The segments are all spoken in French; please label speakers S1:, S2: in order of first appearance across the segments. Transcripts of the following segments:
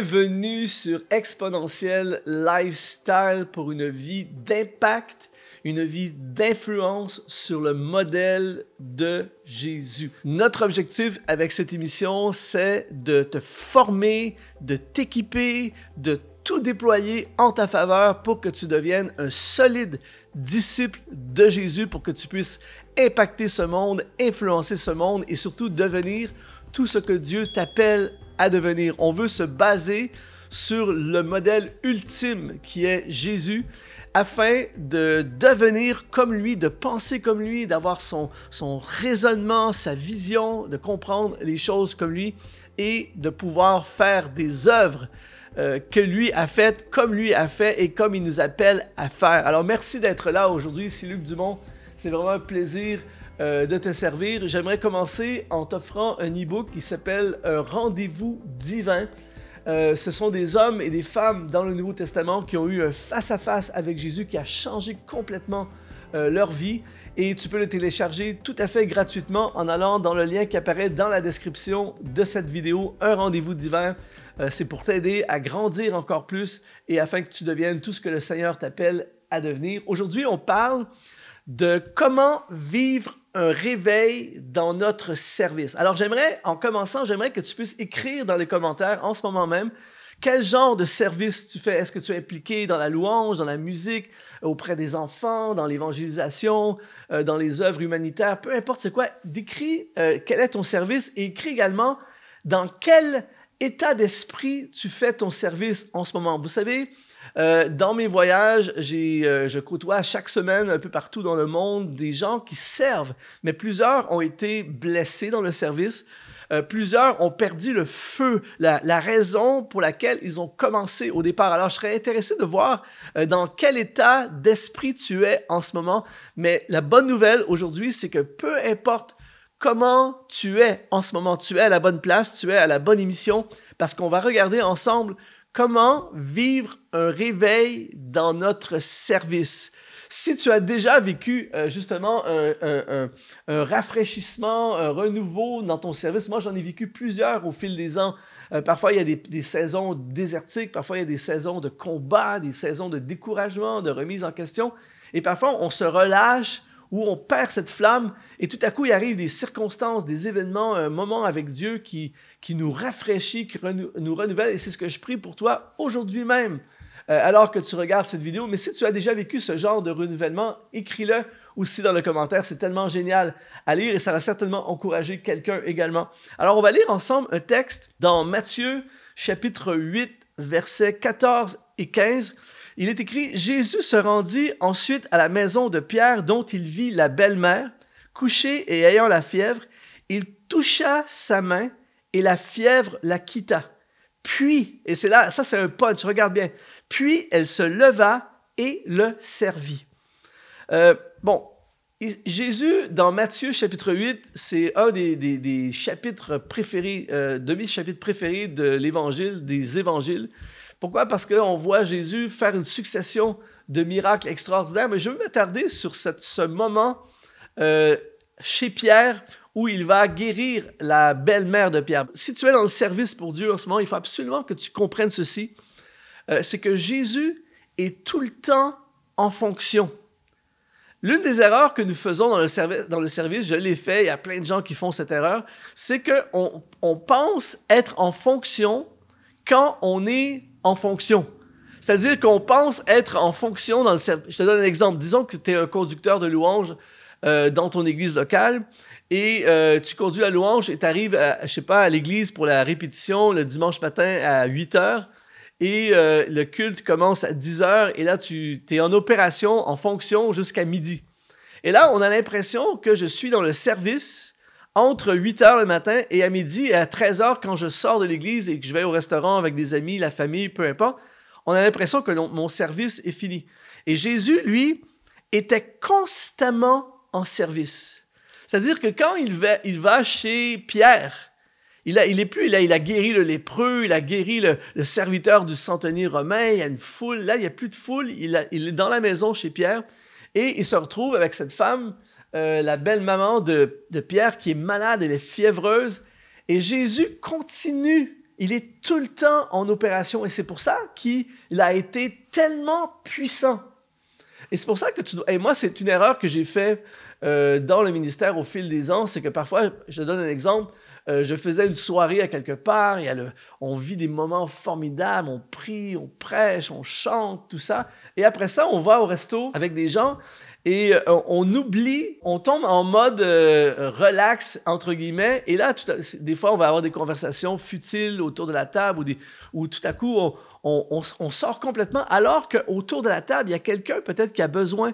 S1: Bienvenue sur Exponentiel Lifestyle pour une vie d'impact, une vie d'influence sur le modèle de Jésus. Notre objectif avec cette émission, c'est de te former, de t'équiper, de tout déployer en ta faveur pour que tu deviennes un solide disciple de Jésus, pour que tu puisses impacter ce monde, influencer ce monde et surtout devenir tout ce que Dieu t'appelle devenir. On veut se baser sur le modèle ultime qui est Jésus afin de devenir comme lui, de penser comme lui, d'avoir son, raisonnement, sa vision, de comprendre les choses comme lui et de pouvoir faire des œuvres euh, que lui a faites comme lui a fait et comme il nous appelle à faire. Alors merci d'être là aujourd'hui, c'est Luc Dumont. C'est vraiment un plaisir euh, de te servir. J'aimerais commencer en t'offrant un e-book qui s'appelle Un rendez-vous divin. Euh, ce sont des hommes et des femmes dans le Nouveau Testament qui ont eu un face-à-face avec Jésus qui a changé complètement euh, leur vie. Et tu peux le télécharger tout à fait gratuitement en allant dans le lien qui apparaît dans la description de cette vidéo, Un rendez-vous divin. C'est pour t'aider à grandir encore plus et afin que tu deviennes tout ce que le Seigneur t'appelle à devenir. Aujourd'hui, on parle de comment vivre un réveil dans notre service. Alors j'aimerais, en commençant, j'aimerais que tu puisses écrire dans les commentaires en ce moment même quel genre de service tu fais. Est-ce que tu es impliqué dans la louange, dans la musique, auprès des enfants, dans l'évangélisation, euh, dans les œuvres humanitaires, peu importe c'est quoi. Décris euh, quel est ton service et écris également dans quel état d'esprit tu fais ton service en ce moment. Vous savez, euh, dans mes voyages, euh, je côtoie chaque semaine un peu partout dans le monde des gens qui servent, mais plusieurs ont été blessés dans le service. Euh, plusieurs ont perdu le feu, la, raison pour laquelle ils ont commencé au départ. Alors, je serais intéressé de voir dans quel état d'esprit tu es en ce moment. Mais la bonne nouvelle aujourd'hui, c'est que peu importe comment tu es en ce moment, tu es à la bonne place, tu es à la bonne émission, parce qu'on va regarder ensemble Comment vivre un réveil dans notre service? Si tu as déjà vécu euh, justement un, rafraîchissement, un renouveau dans ton service, moi j'en ai vécu plusieurs au fil des ans. Euh, parfois, il y a des, des, saisons désertiques, parfois, il y a des saisons de combat, des saisons de découragement, de remise en question. Et parfois, on se relâche où on perd cette flamme et tout à coup il arrive des circonstances, des événements, un moment avec Dieu qui, qui nous rafraîchit, qui nous renouvelle. Et c'est ce que je prie pour toi aujourd'hui même, euh, alors que tu regardes cette vidéo. Mais si tu as déjà vécu ce genre de renouvellement, écris-le aussi dans le commentaire. C'est tellement génial à lire et ça va certainement encourager quelqu'un également. Alors on va lire ensemble un texte dans Matthieu chapitre 8, versets 14 et 15. Il est écrit Jésus se rendit ensuite à la maison de Pierre dont il vit la belle-mère, couchée et ayant la fièvre. Il toucha sa main et la fièvre la quitta. Puis, et c'est là, ça c'est un punch, regarde bien. Puis elle se leva et le servit. Euh, bon, Jésus, dans Matthieu chapitre 8, c'est un des, chapitres préférés, euh, demi-chapitre préféré préférés de l'évangile, des évangiles. Pourquoi? Parce qu'on voit Jésus faire une succession de miracles extraordinaires. Mais je vais m'attarder sur ce moment euh, chez Pierre où il va guérir la belle-mère de Pierre. Si tu es dans le service pour Dieu en ce moment, il faut absolument que tu comprennes ceci. Euh, c'est que Jésus est tout le temps en fonction. L'une des erreurs que nous faisons dans le, service, dans le service, je l'ai fait, il y a plein de gens qui font cette erreur, c'est qu'on on pense être en fonction quand on est fonction. C'est-à-dire qu'on pense être en fonction dans le Je te donne un exemple. Disons que tu es un conducteur de louanges euh, dans ton église locale et euh, tu conduis la louange et tu arrives, je sais pas, à l'église pour la répétition le dimanche matin à 8 heures et euh, le culte commence à 10 heures et là tu es en opération, en fonction jusqu'à midi. Et là, on a l'impression que je suis dans le service entre 8 h le matin et à midi et à 13 h quand je sors de l'église et que je vais au restaurant avec des amis, la famille, peu importe, on a l'impression que mon service est fini. Et Jésus, lui, était constamment en service. C'est-à-dire que quand il va, chez Pierre, il, a, est plus là, il a guéri le lépreux, il a guéri le, serviteur du centenier romain, il y a une foule, là, il n'y a plus de foule, il, il, est dans la maison chez Pierre, et il se retrouve avec cette femme euh, la belle maman de, Pierre qui est malade, elle est fiévreuse. Et Jésus continue il est tout le temps en opération et c'est pour ça qu'il a été tellement puissant. Et c'est pour ça que tu Et moi, c'est une erreur que j'ai faite euh, dans le ministère au fil des ans, c'est que parfois, je donne un exemple, euh, je faisais une soirée à quelque part, il le... on vit des moments formidables, on prie, on prêche, on chante, tout ça. Et après ça, on va au resto avec des gens et euh, on oublie, on tombe en mode euh, relax, entre guillemets, et là, des fois, on va avoir des conversations futiles autour de la table, ou, tout à coup, on, sort complètement, alors qu'autour de la table, il y a quelqu'un peut-être qui a besoin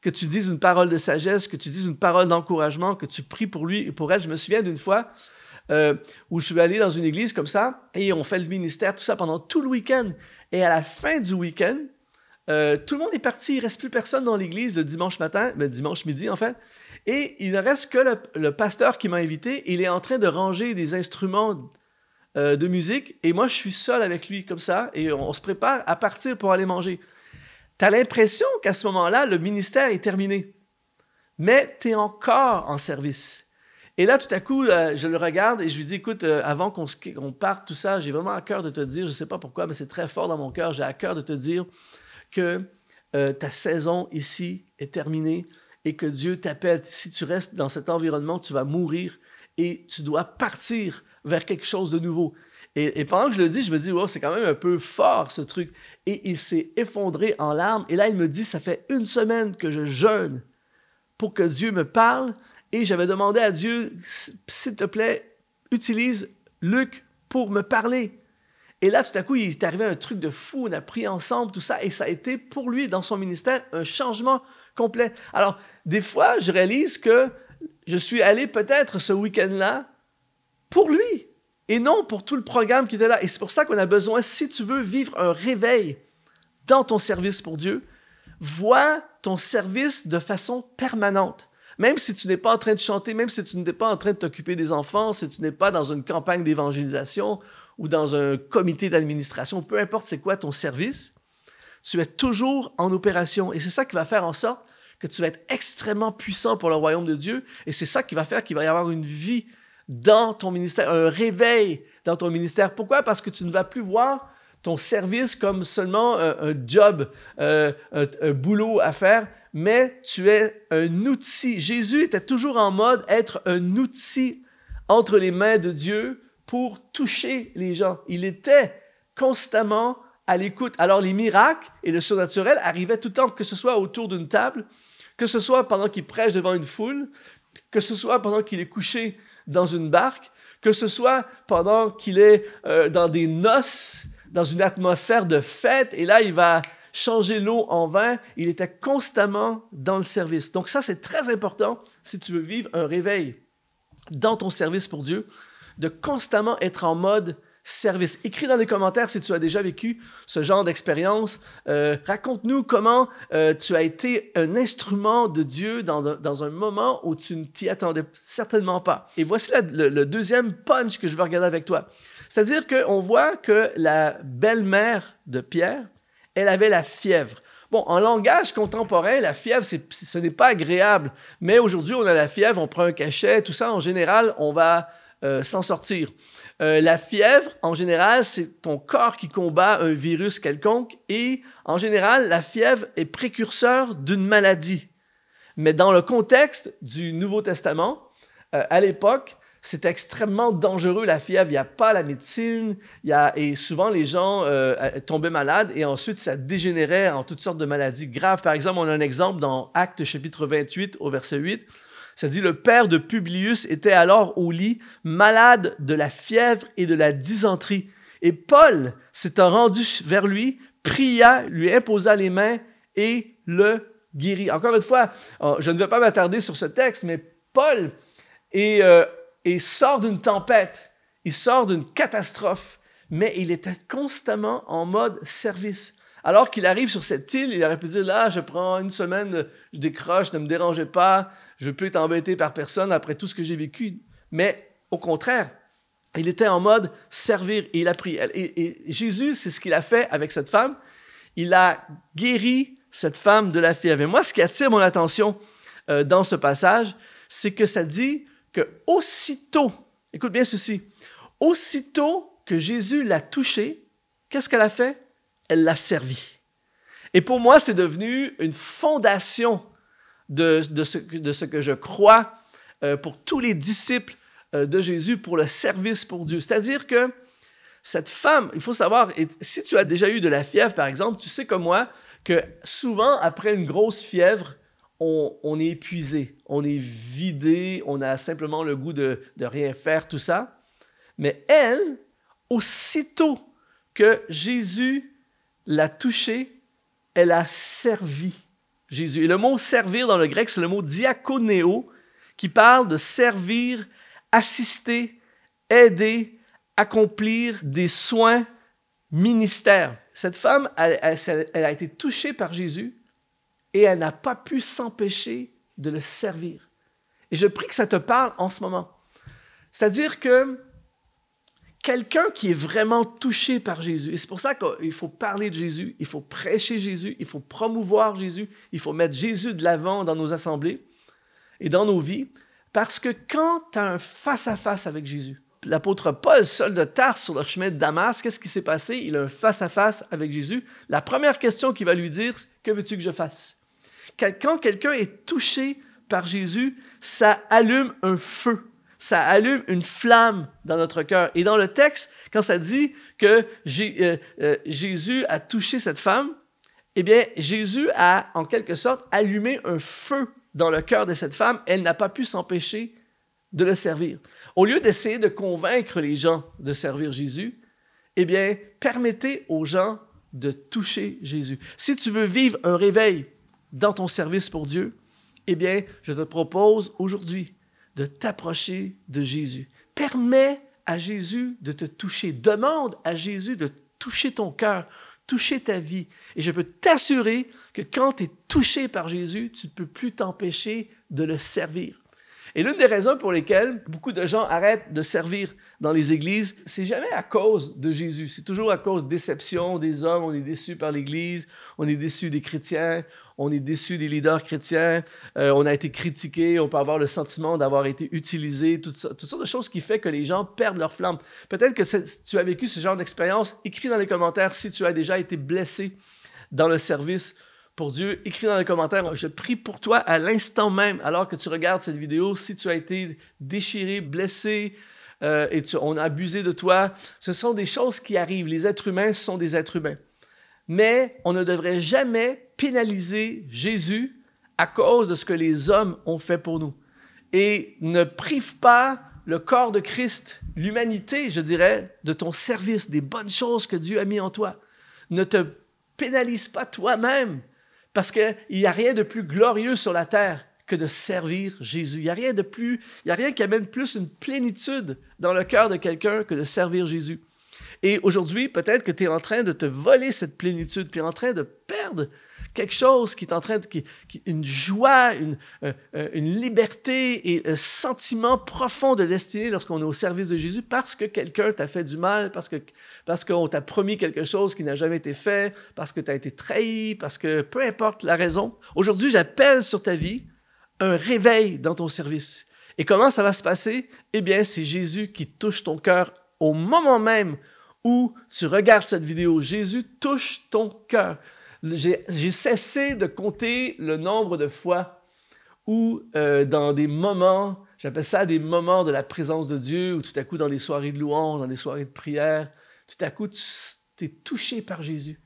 S1: que tu dises une parole de sagesse, que tu dises une parole d'encouragement, que tu pries pour lui et pour elle. Je me souviens d'une fois euh, où je suis allé dans une église comme ça, et on fait le ministère, tout ça, pendant tout le week-end. Et à la fin du week-end, euh, tout le monde est parti, il reste plus personne dans l'église le dimanche matin, le ben, dimanche midi en fait. Et il ne reste que le, pasteur qui m'a invité. Il est en train de ranger des instruments euh, de musique et moi je suis seul avec lui comme ça et on, se prépare à partir pour aller manger. Tu as l'impression qu'à ce moment-là, le ministère est terminé. Mais tu es encore en service. Et là, tout à coup, euh, je le regarde et je lui dis, écoute, avant qu'on parte, tout ça, j'ai vraiment à cœur de te dire, je ne sais pas pourquoi, mais c'est très fort dans mon cœur, j'ai à cœur de te dire que euh, ta saison ici est terminée et que Dieu t'appelle. Si tu restes dans cet environnement, tu vas mourir et tu dois partir vers quelque chose de nouveau. Et, pendant que je le dis, je me dis, c'est quand même un peu fort ce truc. Et il s'est effondré en larmes. Et là, il me dit, ça fait une semaine que je jeûne pour que Dieu me parle. Et j'avais demandé à Dieu, s'il te plaît, utilise Luc pour me parler. Et là, tout à coup, il est arrivé un truc de fou, on a pris ensemble tout ça, et ça a été pour lui, dans son ministère, un changement complet. Alors, des fois, je réalise que je suis allé peut-être ce week-end-là pour lui, et non pour tout le programme qui était là. Et c'est pour ça qu'on a besoin, si tu veux vivre un réveil dans ton service pour Dieu, vois ton service de façon permanente. Même si tu n'es pas en train de chanter, même si tu n'es pas en train de t'occuper des enfants, si tu n'es pas dans une campagne d'évangélisation ou dans un comité d'administration, peu importe c'est quoi ton service, tu es toujours en opération. Et c'est ça qui va faire en sorte que tu vas être extrêmement puissant pour le royaume de Dieu. Et c'est ça qui va faire qu'il va y avoir une vie dans ton ministère, un réveil dans ton ministère. Pourquoi? Parce que tu ne vas plus voir ton service comme seulement euh, un, job, euh, un, un, boulot à faire, mais tu es un outil. Jésus était toujours en mode être un outil entre les mains de Dieu pour toucher les gens. Il était constamment à l'écoute. Alors les miracles et le surnaturel arrivaient tout le temps, que ce soit autour d'une table, que ce soit pendant qu'il prêche devant une foule, que ce soit pendant qu'il est couché dans une barque, que ce soit pendant qu'il est euh, dans des noces, dans une atmosphère de fête, et là il va changer l'eau en vin, il était constamment dans le service. Donc ça c'est très important si tu veux vivre un réveil dans ton service pour Dieu, de constamment être en mode service. Écris dans les commentaires si tu as déjà vécu ce genre d'expérience. Euh, raconte-nous comment euh, tu as été un instrument de Dieu dans, un, moment où tu ne t'y attendais certainement pas. Et voici le, deuxième punch que je veux regarder avec toi. C'est-à-dire qu'on voit que la belle-mère de Pierre, elle avait la fièvre. Bon, en langage contemporain, la fièvre, ce n'est pas agréable. Mais aujourd'hui, on a la fièvre, on prend un cachet, tout ça, en général, on va euh, s'en sortir. Euh, la fièvre, en général, c'est ton corps qui combat un virus quelconque et en général, la fièvre est précurseur d'une maladie. Mais dans le contexte du Nouveau Testament, euh, à l'époque, c'est extrêmement dangereux la fièvre. Il n'y a pas la médecine. et souvent, les gens tombaient malades et ensuite, ça dégénérait en toutes sortes de maladies graves. Par exemple, on a un exemple dans Actes chapitre 28 au verset 8 ça dit, le père de Publius était alors au lit, malade de la fièvre et de la dysenterie. Et Paul s'étant rendu vers lui, pria, lui imposa les mains et le guérit. Encore une fois, oh, je ne vais pas m'attarder sur ce texte, mais Paul est, euh, sort d'une tempête, il sort d'une catastrophe, mais il était constamment en mode service. Alors qu'il arrive sur cette île, il aurait pu dire, là, je prends une semaine, je décroche, ne me dérangez pas, je ne peux être embêté par personne après tout ce que j'ai vécu. Mais au contraire, il était en mode servir et il a pris. Et, Jésus, c'est ce qu'il a fait avec cette femme. Il a guéri cette femme de la fièvre. Et moi, ce qui attire mon attention euh, dans ce passage, c'est que ça dit que aussitôt, écoute bien ceci, aussitôt que Jésus l'a touchée, qu'est-ce qu'elle a fait? Elle l'a servi. Et pour moi, c'est devenu une fondation de, ce, que je crois euh, pour tous les disciples euh, de Jésus, pour le service pour Dieu. C'est-à-dire que cette femme, il faut savoir, et si tu as déjà eu de la fièvre, par exemple, tu sais comme moi que souvent, après une grosse fièvre, on, est épuisé, on est vidé, on a simplement le goût de, de rien faire, tout ça. Mais elle, aussitôt que Jésus l'a touchée, elle a servi. Jésus. Et le mot servir dans le grec, c'est le mot diaconéo, qui parle de servir, assister, aider, accomplir des soins ministères. Cette femme, elle a été touchée par Jésus et elle n'a pas pu s'empêcher de le servir. Et je prie que ça te parle en ce moment. C'est-à-dire que quelqu'un qui est vraiment touché par Jésus. Et c'est pour ça qu'il faut parler de Jésus, il faut prêcher Jésus, il faut promouvoir Jésus, il faut mettre Jésus de l'avant dans nos assemblées et dans nos vies. Parce que quand tu as un face-à-face avec Jésus, l'apôtre Paul, seul de Tarse sur le chemin de Damas, qu'est-ce qui s'est passé? Il a un face-à-face avec Jésus. La première question qu'il va lui dire, que veux-tu que je fasse? Quand quelqu'un est touché par Jésus, ça allume un feu ça allume une flamme dans notre cœur. Et dans le texte, quand ça dit que euh, euh, Jésus a touché cette femme, eh bien, Jésus a, en quelque sorte, allumé un feu dans le cœur de cette femme. Elle n'a pas pu s'empêcher de le servir. Au lieu d'essayer de convaincre les gens de servir Jésus, eh bien, permettez aux gens de toucher Jésus. Si tu veux vivre un réveil dans ton service pour Dieu, eh bien, je te propose aujourd'hui de t'approcher de Jésus. Permets à Jésus de te toucher. Demande à Jésus de toucher ton cœur, toucher ta vie. Et je peux t'assurer que quand tu es touché par Jésus, tu ne peux plus t'empêcher de le servir. Et l'une des raisons pour lesquelles beaucoup de gens arrêtent de servir dans les églises, c'est jamais à cause de Jésus. C'est toujours à cause de déception des hommes. On est déçu par l'Église, on est déçu des chrétiens, on est déçu des leaders chrétiens, euh, on a été critiqué, on peut avoir le sentiment d'avoir été utilisé, toutes, sortes de choses qui font que les gens perdent leur flamme. Peut-être que tu as vécu ce genre d'expérience, écris dans les commentaires si tu as déjà été blessé dans le service pour Dieu. Écris dans les commentaires, je prie pour toi à l'instant même, alors que tu regardes cette vidéo, si tu as été déchiré, blessé, euh, et on a abusé de toi. Ce sont des choses qui arrivent. Les êtres humains sont des êtres humains mais on ne devrait jamais pénaliser Jésus à cause de ce que les hommes ont fait pour nous. Et ne prive pas le corps de Christ, l'humanité, je dirais, de ton service, des bonnes choses que Dieu a mis en toi. Ne te pénalise pas toi-même, parce qu'il n'y a rien de plus glorieux sur la terre que de servir Jésus. Il n'y a rien de plus, il a rien qui amène plus une plénitude dans le cœur de quelqu'un que de servir Jésus. Et aujourd'hui, peut-être que tu es en train de te voler cette plénitude, tu es en train de perdre quelque chose qui est en train de... une joie, euh, euh, une, liberté et un sentiment profond de destinée lorsqu'on est au service de Jésus parce que quelqu'un t'a fait du mal, parce que parce qu'on t'a promis quelque chose qui n'a jamais été fait, parce que tu as été trahi, parce que peu importe la raison. Aujourd'hui, j'appelle sur ta vie un réveil dans ton service. Et comment ça va se passer? Eh bien, c'est Jésus qui touche ton cœur au moment même où tu regardes cette vidéo, Jésus touche ton cœur. J'ai cessé de compter le nombre de fois où euh, dans des moments, j'appelle ça des moments de la présence de Dieu, ou tout à coup dans des soirées de louange, dans des soirées de prière, tout à coup tu es touché par Jésus.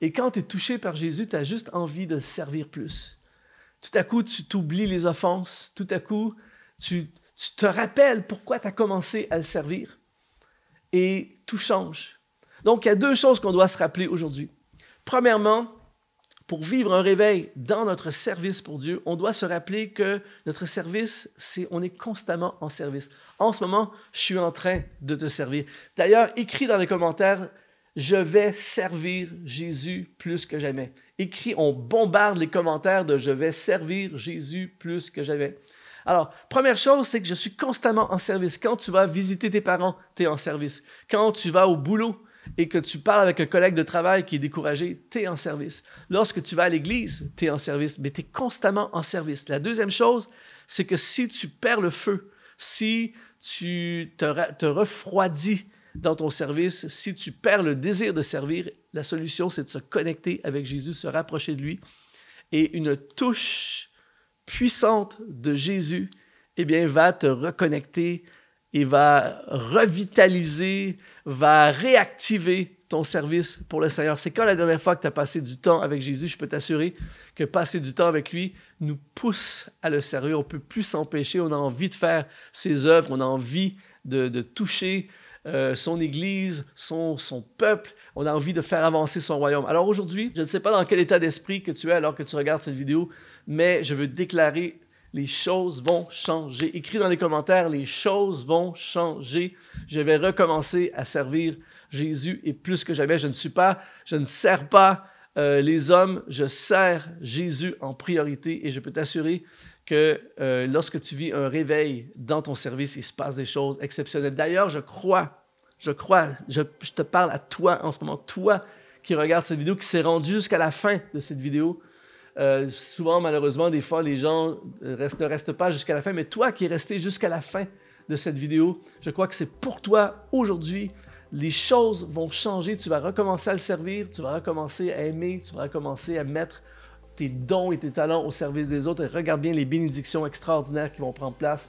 S1: Et quand tu es touché par Jésus, tu as juste envie de servir plus. Tout à coup, tu t'oublies les offenses. Tout à coup, tu, tu te rappelles pourquoi tu as commencé à le servir et tout change. Donc, il y a deux choses qu'on doit se rappeler aujourd'hui. Premièrement, pour vivre un réveil dans notre service pour Dieu, on doit se rappeler que notre service, c'est on est constamment en service. En ce moment, je suis en train de te servir. D'ailleurs, écris dans les commentaires, je vais servir Jésus plus que jamais. Écris, on bombarde les commentaires de je vais servir Jésus plus que jamais. Alors, première chose, c'est que je suis constamment en service. Quand tu vas visiter tes parents, tu es en service. Quand tu vas au boulot et que tu parles avec un collègue de travail qui est découragé, tu es en service. Lorsque tu vas à l'église, tu es en service, mais tu es constamment en service. La deuxième chose, c'est que si tu perds le feu, si tu te, te refroidis dans ton service, si tu perds le désir de servir, la solution, c'est de se connecter avec Jésus, se rapprocher de lui. Et une touche puissante de Jésus, eh bien, va te reconnecter et va revitaliser, va réactiver ton service pour le Seigneur. C'est quand la dernière fois que tu as passé du temps avec Jésus, je peux t'assurer que passer du temps avec lui nous pousse à le servir. On ne peut plus s'empêcher, on a envie de faire ses œuvres, on a envie de, de toucher euh, son Église, son, son peuple. On a envie de faire avancer son royaume. Alors aujourd'hui, je ne sais pas dans quel état d'esprit que tu es alors que tu regardes cette vidéo, mais je veux déclarer les choses vont changer. Écris dans les commentaires, les choses vont changer. Je vais recommencer à servir Jésus et plus que jamais, je ne suis pas, je ne sers pas euh, les hommes, je sers Jésus en priorité et je peux t'assurer que euh, lorsque tu vis un réveil dans ton service, il se passe des choses exceptionnelles. D'ailleurs, je crois, je crois, je, te parle à toi en ce moment, toi qui regardes cette vidéo, qui s'est rendu jusqu'à la fin de cette vidéo. Euh, souvent, malheureusement, des fois, les gens euh, restent, ne restent pas jusqu'à la fin, mais toi qui es resté jusqu'à la fin de cette vidéo, je crois que c'est pour toi aujourd'hui. Les choses vont changer, tu vas recommencer à le servir, tu vas recommencer à aimer, tu vas recommencer à mettre tes dons et tes talents au service des autres et regarde bien les bénédictions extraordinaires qui vont prendre place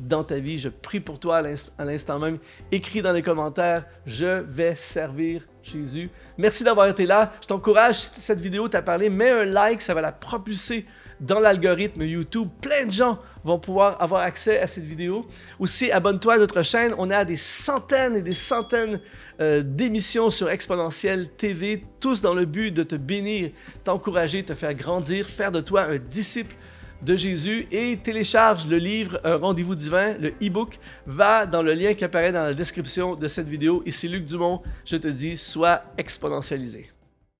S1: dans ta vie. Je prie pour toi à l'instant même. Écris dans les commentaires, je vais servir Jésus. Merci d'avoir été là. Je t'encourage, si cette vidéo t'a parlé, mets un like, ça va la propulser dans l'algorithme YouTube. Plein de gens vont pouvoir avoir accès à cette vidéo. Aussi, abonne-toi à notre chaîne. On a des centaines et des centaines euh, d'émissions sur Exponentielle TV, tous dans le but de te bénir, t'encourager, te faire grandir, faire de toi un disciple de Jésus et télécharge le livre Un rendez-vous divin, le e-book. Va dans le lien qui apparaît dans la description de cette vidéo. Ici Luc Dumont, je te dis, sois exponentialisé.